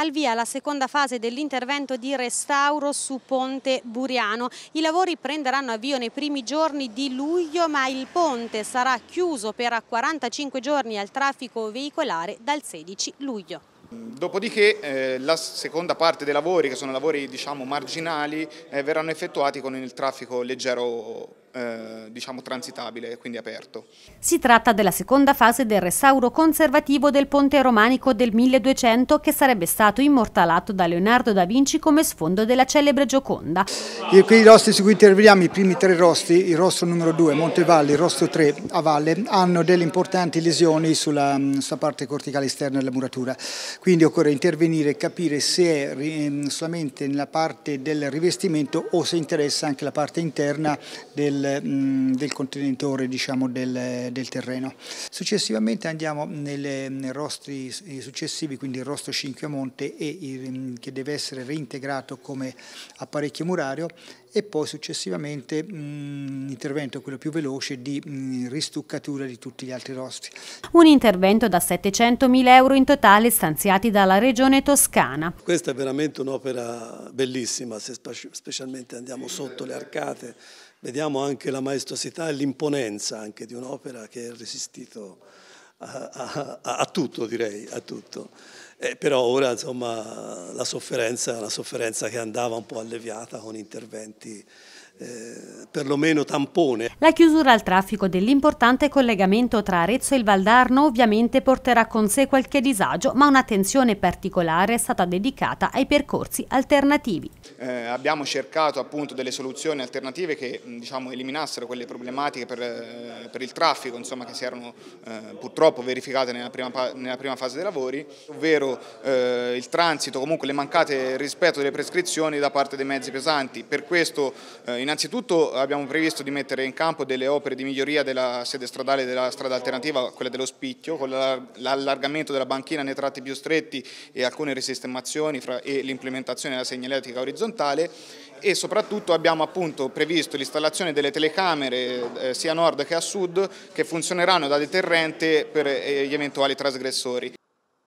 al via la seconda fase dell'intervento di restauro su Ponte Buriano. I lavori prenderanno avvio nei primi giorni di luglio, ma il ponte sarà chiuso per 45 giorni al traffico veicolare dal 16 luglio. Dopodiché eh, la seconda parte dei lavori, che sono lavori diciamo, marginali, eh, verranno effettuati con il traffico leggero eh, diciamo transitabile, quindi aperto. Si tratta della seconda fase del restauro conservativo del ponte romanico del 1200 che sarebbe stato immortalato da Leonardo da Vinci come sfondo della celebre Gioconda. E quei rostri su cui interveniamo, i primi tre rostri, il rostro numero 2 Montevalli, il rostro 3 a Valle, hanno delle importanti lesioni sulla, mm, sulla parte corticale esterna della muratura, quindi occorre intervenire e capire se è mm, solamente nella parte del rivestimento o se interessa anche la parte interna del del, mm, del contenitore diciamo, del, del, terreno. Successivamente andiamo nelle, nei rostri successivi, quindi il rostro 5 a monte e il, mm, che deve essere reintegrato come apparecchio murario e poi successivamente mh, mm, intervento quello più veloce di mh, ristuccatura di tutti gli altri rostri. Un intervento da 700.000 euro in totale stanziati dalla regione toscana. Questa è veramente un'opera bellissima se specialmente andiamo sotto le arcate vediamo anche la maestosità e l'imponenza anche di un'opera che ha resistito a, a, a, tutto, direi, a tutto. Eh, però ora insomma, la sofferenza è una sofferenza che andava un po' alleviata con interventi eh, perlomeno tampone. La chiusura al traffico dell'importante collegamento tra Arezzo e il Valdarno ovviamente porterà con sé qualche disagio, ma un'attenzione particolare è stata dedicata ai percorsi alternativi. Eh, abbiamo cercato appunto delle soluzioni alternative che diciamo, eliminassero quelle problematiche per, eh, per il traffico insomma, che si erano eh, purtroppo verificate nella prima, nella prima, fase dei lavori, ovvero eh, il transito, comunque le mancate rispetto delle prescrizioni da parte dei mezzi pesanti. Per questo eh, in innanzitutto abbiamo previsto di mettere in campo delle opere di miglioria della sede stradale della strada alternativa, quella dello Spicchio, con l'allargamento della banchina nei tratti più stretti e alcune risistemazioni e l'implementazione della segnaletica orizzontale e soprattutto abbiamo appunto previsto l'installazione delle telecamere eh, sia a nord che a sud che funzioneranno da deterrente per eh, gli eventuali trasgressori.